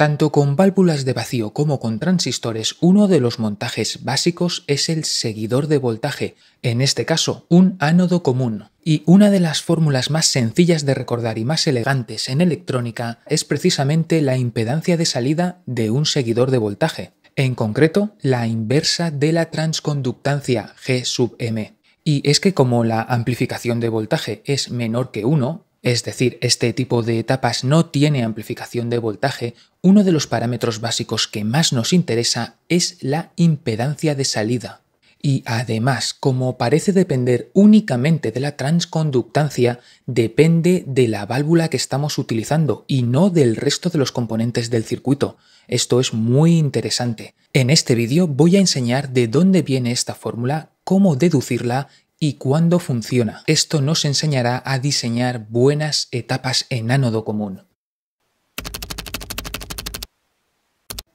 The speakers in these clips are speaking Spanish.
Tanto con válvulas de vacío como con transistores, uno de los montajes básicos es el seguidor de voltaje, en este caso un ánodo común. Y una de las fórmulas más sencillas de recordar y más elegantes en electrónica es precisamente la impedancia de salida de un seguidor de voltaje, en concreto la inversa de la transconductancia G sub m. Y es que como la amplificación de voltaje es menor que 1, es decir, este tipo de etapas no tiene amplificación de voltaje, uno de los parámetros básicos que más nos interesa es la impedancia de salida. Y además, como parece depender únicamente de la transconductancia, depende de la válvula que estamos utilizando y no del resto de los componentes del circuito. Esto es muy interesante. En este vídeo voy a enseñar de dónde viene esta fórmula, cómo deducirla y cuándo funciona. Esto nos enseñará a diseñar buenas etapas en ánodo común.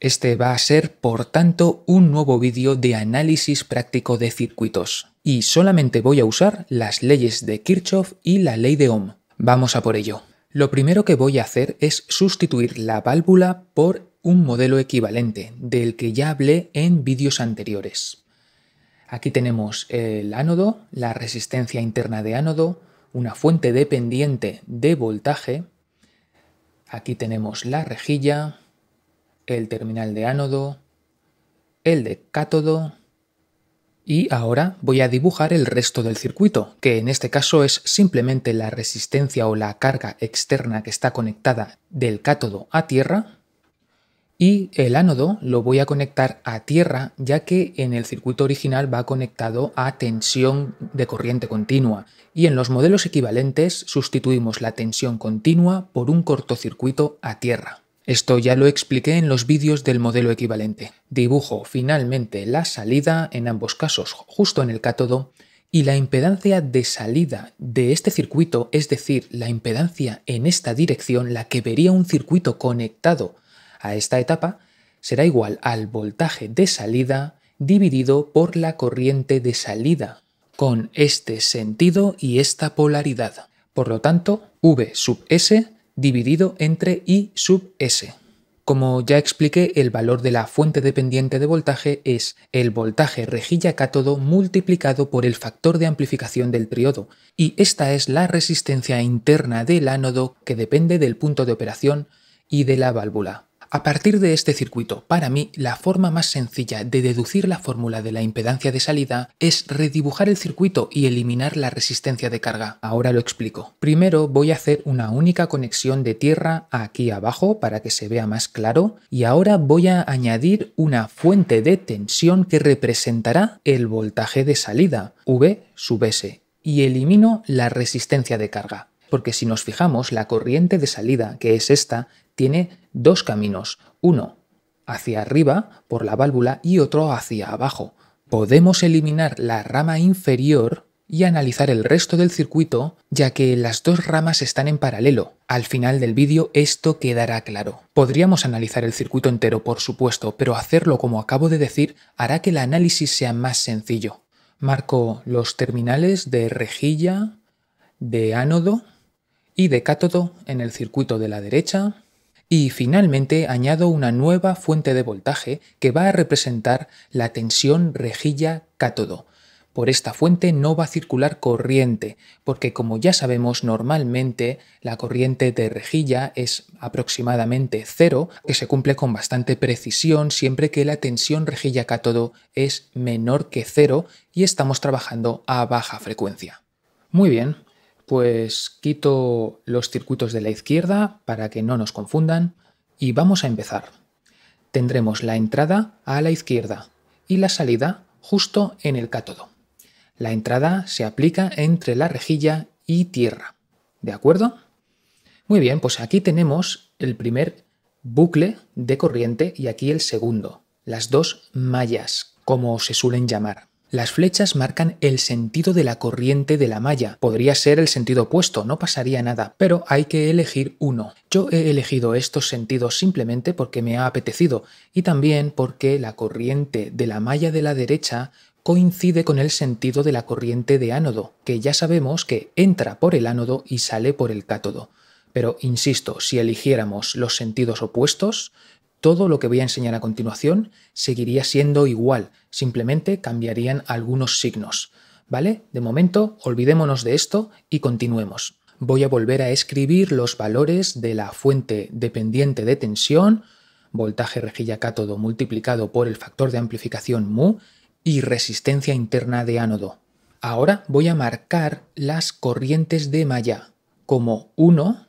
Este va a ser, por tanto, un nuevo vídeo de análisis práctico de circuitos. Y solamente voy a usar las leyes de Kirchhoff y la ley de Ohm. Vamos a por ello. Lo primero que voy a hacer es sustituir la válvula por un modelo equivalente, del que ya hablé en vídeos anteriores. Aquí tenemos el ánodo, la resistencia interna de ánodo, una fuente dependiente de voltaje. Aquí tenemos la rejilla, el terminal de ánodo, el de cátodo. Y ahora voy a dibujar el resto del circuito, que en este caso es simplemente la resistencia o la carga externa que está conectada del cátodo a tierra, y el ánodo lo voy a conectar a tierra ya que en el circuito original va conectado a tensión de corriente continua y en los modelos equivalentes sustituimos la tensión continua por un cortocircuito a tierra. Esto ya lo expliqué en los vídeos del modelo equivalente. Dibujo finalmente la salida, en ambos casos justo en el cátodo, y la impedancia de salida de este circuito, es decir, la impedancia en esta dirección, la que vería un circuito conectado a esta etapa será igual al voltaje de salida dividido por la corriente de salida, con este sentido y esta polaridad. Por lo tanto, V sub S dividido entre I sub S. Como ya expliqué, el valor de la fuente dependiente de voltaje es el voltaje rejilla cátodo multiplicado por el factor de amplificación del triodo, y esta es la resistencia interna del ánodo que depende del punto de operación y de la válvula. A partir de este circuito, para mí, la forma más sencilla de deducir la fórmula de la impedancia de salida es redibujar el circuito y eliminar la resistencia de carga. Ahora lo explico. Primero voy a hacer una única conexión de tierra aquí abajo para que se vea más claro y ahora voy a añadir una fuente de tensión que representará el voltaje de salida, V sub S, y elimino la resistencia de carga porque si nos fijamos, la corriente de salida, que es esta, tiene dos caminos, uno hacia arriba por la válvula y otro hacia abajo. Podemos eliminar la rama inferior y analizar el resto del circuito ya que las dos ramas están en paralelo. Al final del vídeo esto quedará claro. Podríamos analizar el circuito entero por supuesto, pero hacerlo como acabo de decir hará que el análisis sea más sencillo. Marco los terminales de rejilla, de ánodo y de cátodo en el circuito de la derecha y finalmente añado una nueva fuente de voltaje que va a representar la tensión rejilla-cátodo. Por esta fuente no va a circular corriente, porque como ya sabemos normalmente la corriente de rejilla es aproximadamente cero, que se cumple con bastante precisión siempre que la tensión rejilla cátodo es menor que cero y estamos trabajando a baja frecuencia. Muy bien, pues quito los circuitos de la izquierda para que no nos confundan y vamos a empezar. Tendremos la entrada a la izquierda y la salida justo en el cátodo. La entrada se aplica entre la rejilla y tierra. ¿De acuerdo? Muy bien, pues aquí tenemos el primer bucle de corriente y aquí el segundo, las dos mallas, como se suelen llamar. Las flechas marcan el sentido de la corriente de la malla. Podría ser el sentido opuesto, no pasaría nada, pero hay que elegir uno. Yo he elegido estos sentidos simplemente porque me ha apetecido y también porque la corriente de la malla de la derecha coincide con el sentido de la corriente de ánodo, que ya sabemos que entra por el ánodo y sale por el cátodo. Pero insisto, si eligiéramos los sentidos opuestos, todo lo que voy a enseñar a continuación seguiría siendo igual, simplemente cambiarían algunos signos. ¿Vale? De momento, olvidémonos de esto y continuemos. Voy a volver a escribir los valores de la fuente dependiente de tensión, voltaje rejilla cátodo multiplicado por el factor de amplificación mu y resistencia interna de ánodo. Ahora voy a marcar las corrientes de malla como 1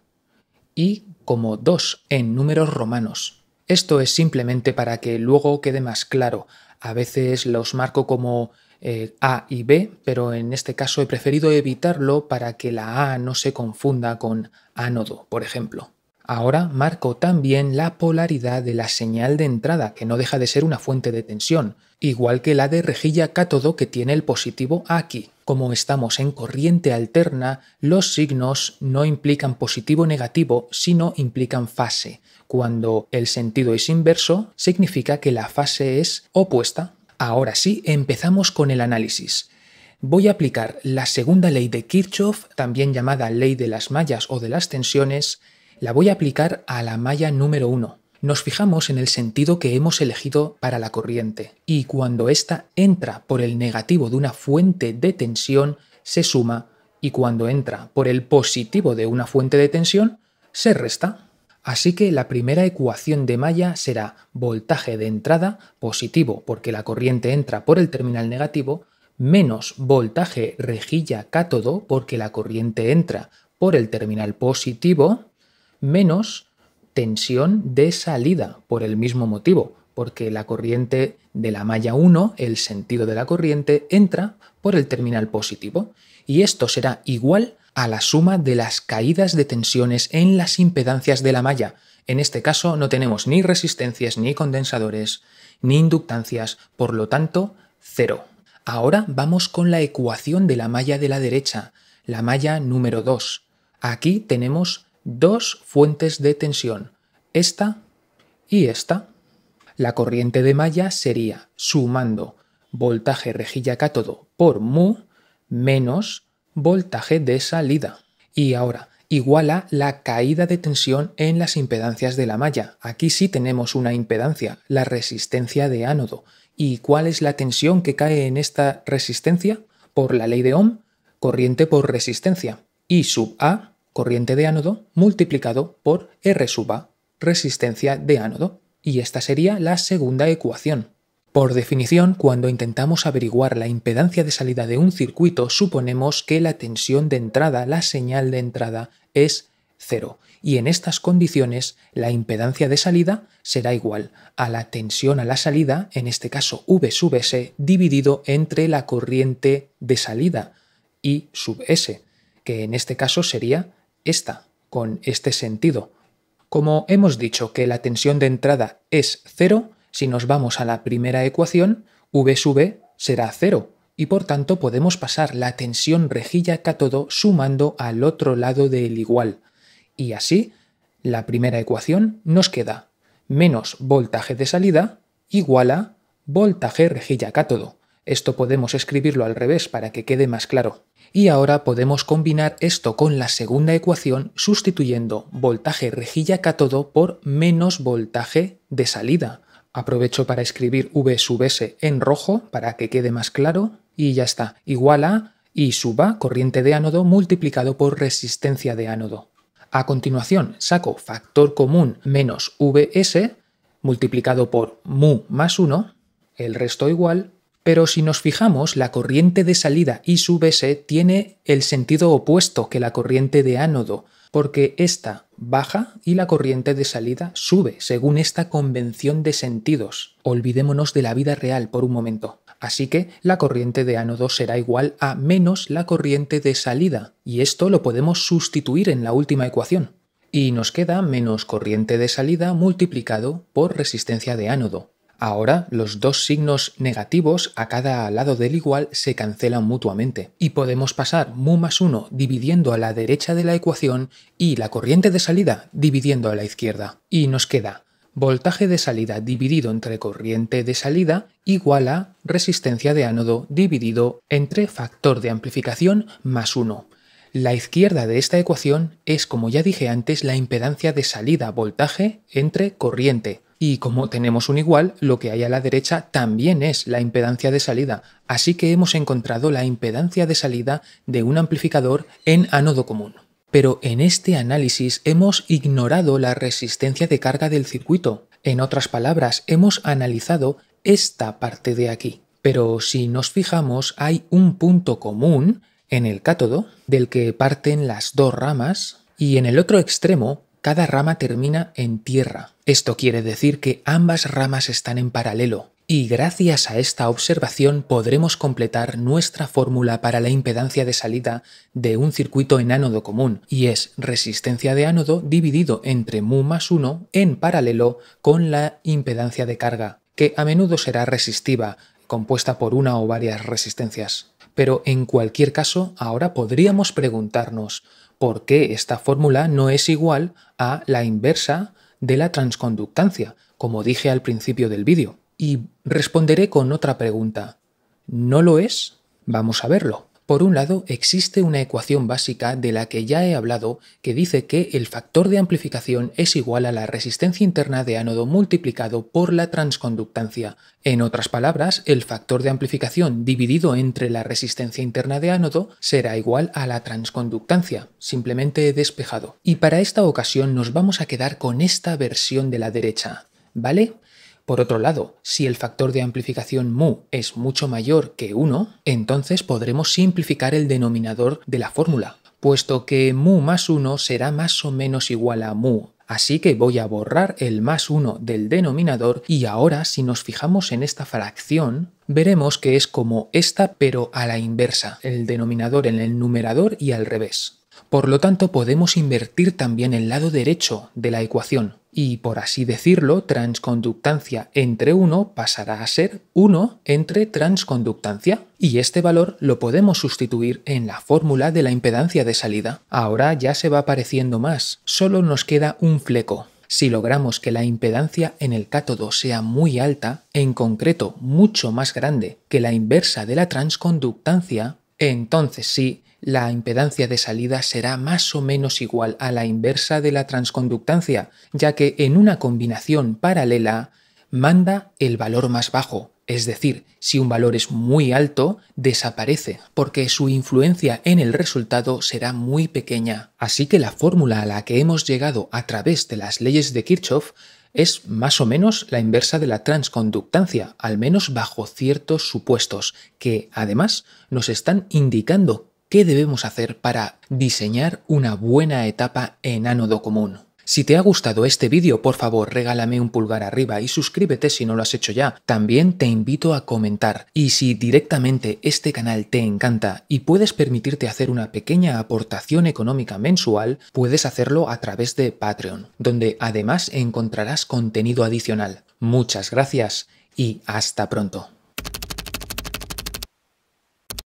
y como 2 en números romanos. Esto es simplemente para que luego quede más claro. A veces los marco como eh, A y B, pero en este caso he preferido evitarlo para que la A no se confunda con ánodo, por ejemplo. Ahora marco también la polaridad de la señal de entrada, que no deja de ser una fuente de tensión, igual que la de rejilla cátodo que tiene el positivo aquí. Como estamos en corriente alterna, los signos no implican positivo o negativo, sino implican fase. Cuando el sentido es inverso, significa que la fase es opuesta. Ahora sí, empezamos con el análisis voy a aplicar la segunda ley de Kirchhoff, también llamada ley de las mallas o de las tensiones, la voy a aplicar a la malla número 1 nos fijamos en el sentido que hemos elegido para la corriente, y cuando ésta entra por el negativo de una fuente de tensión, se suma, y cuando entra por el positivo de una fuente de tensión, se resta. Así que la primera ecuación de malla será voltaje de entrada positivo porque la corriente entra por el terminal negativo, menos voltaje rejilla cátodo porque la corriente entra por el terminal positivo, menos tensión de salida por el mismo motivo, porque la corriente de la malla 1, el sentido de la corriente, entra por el terminal positivo, y esto será igual a la suma de las caídas de tensiones en las impedancias de la malla. En este caso no tenemos ni resistencias, ni condensadores, ni inductancias, por lo tanto, cero. Ahora vamos con la ecuación de la malla de la derecha, la malla número 2. Aquí tenemos dos fuentes de tensión, esta y esta. La corriente de malla sería sumando voltaje rejilla cátodo por mu menos voltaje de salida. Y ahora, iguala la caída de tensión en las impedancias de la malla. Aquí sí tenemos una impedancia, la resistencia de ánodo. ¿Y cuál es la tensión que cae en esta resistencia? Por la ley de Ohm, corriente por resistencia. I sub A corriente de ánodo, multiplicado por R sub A, resistencia de ánodo. Y esta sería la segunda ecuación. Por definición, cuando intentamos averiguar la impedancia de salida de un circuito, suponemos que la tensión de entrada, la señal de entrada, es cero. Y en estas condiciones, la impedancia de salida será igual a la tensión a la salida, en este caso V sub S, dividido entre la corriente de salida, I sub S, que en este caso sería esta con este sentido. Como hemos dicho que la tensión de entrada es cero, si nos vamos a la primera ecuación, V sub será cero, y por tanto podemos pasar la tensión rejilla-cátodo sumando al otro lado del igual. Y así, la primera ecuación nos queda menos voltaje de salida igual a voltaje rejilla-cátodo. Esto podemos escribirlo al revés para que quede más claro. Y ahora podemos combinar esto con la segunda ecuación sustituyendo voltaje rejilla cátodo por menos voltaje de salida. Aprovecho para escribir V sub en rojo para que quede más claro y ya está, igual a I sub A, corriente de ánodo, multiplicado por resistencia de ánodo. A continuación saco factor común menos VS multiplicado por mu más 1, el resto igual pero si nos fijamos, la corriente de salida I sub S tiene el sentido opuesto que la corriente de ánodo, porque esta baja y la corriente de salida sube, según esta convención de sentidos. Olvidémonos de la vida real por un momento. Así que la corriente de ánodo será igual a menos la corriente de salida, y esto lo podemos sustituir en la última ecuación. Y nos queda menos corriente de salida multiplicado por resistencia de ánodo. Ahora los dos signos negativos a cada lado del igual se cancelan mutuamente y podemos pasar mu más 1 dividiendo a la derecha de la ecuación y la corriente de salida dividiendo a la izquierda. Y nos queda voltaje de salida dividido entre corriente de salida igual a resistencia de ánodo dividido entre factor de amplificación más 1. La izquierda de esta ecuación es, como ya dije antes, la impedancia de salida voltaje entre corriente, y como tenemos un igual, lo que hay a la derecha también es la impedancia de salida, así que hemos encontrado la impedancia de salida de un amplificador en ánodo común. Pero en este análisis hemos ignorado la resistencia de carga del circuito. En otras palabras, hemos analizado esta parte de aquí. Pero si nos fijamos, hay un punto común en el cátodo, del que parten las dos ramas, y en el otro extremo cada rama termina en tierra. Esto quiere decir que ambas ramas están en paralelo, y gracias a esta observación podremos completar nuestra fórmula para la impedancia de salida de un circuito en ánodo común, y es resistencia de ánodo dividido entre mu más 1 en paralelo con la impedancia de carga, que a menudo será resistiva, compuesta por una o varias resistencias. Pero en cualquier caso, ahora podríamos preguntarnos, por qué esta fórmula no es igual a la inversa de la transconductancia, como dije al principio del vídeo. Y responderé con otra pregunta. ¿No lo es? Vamos a verlo. Por un lado, existe una ecuación básica de la que ya he hablado que dice que el factor de amplificación es igual a la resistencia interna de ánodo multiplicado por la transconductancia. En otras palabras, el factor de amplificación dividido entre la resistencia interna de ánodo será igual a la transconductancia, simplemente despejado. Y para esta ocasión nos vamos a quedar con esta versión de la derecha. ¿Vale? Por otro lado, si el factor de amplificación mu es mucho mayor que 1, entonces podremos simplificar el denominador de la fórmula, puesto que mu más 1 será más o menos igual a mu. Así que voy a borrar el más 1 del denominador y ahora si nos fijamos en esta fracción, veremos que es como esta pero a la inversa, el denominador en el numerador y al revés. Por lo tanto podemos invertir también el lado derecho de la ecuación, y por así decirlo, transconductancia entre 1 pasará a ser 1 entre transconductancia, y este valor lo podemos sustituir en la fórmula de la impedancia de salida. Ahora ya se va apareciendo más, solo nos queda un fleco. Si logramos que la impedancia en el cátodo sea muy alta, en concreto mucho más grande que la inversa de la transconductancia, entonces sí, la impedancia de salida será más o menos igual a la inversa de la transconductancia, ya que en una combinación paralela manda el valor más bajo, es decir, si un valor es muy alto, desaparece, porque su influencia en el resultado será muy pequeña. Así que la fórmula a la que hemos llegado a través de las leyes de Kirchhoff es más o menos la inversa de la transconductancia, al menos bajo ciertos supuestos, que además nos están indicando debemos hacer para diseñar una buena etapa en ánodo común? Si te ha gustado este vídeo, por favor regálame un pulgar arriba y suscríbete si no lo has hecho ya. También te invito a comentar. Y si directamente este canal te encanta y puedes permitirte hacer una pequeña aportación económica mensual, puedes hacerlo a través de Patreon, donde además encontrarás contenido adicional. Muchas gracias y hasta pronto.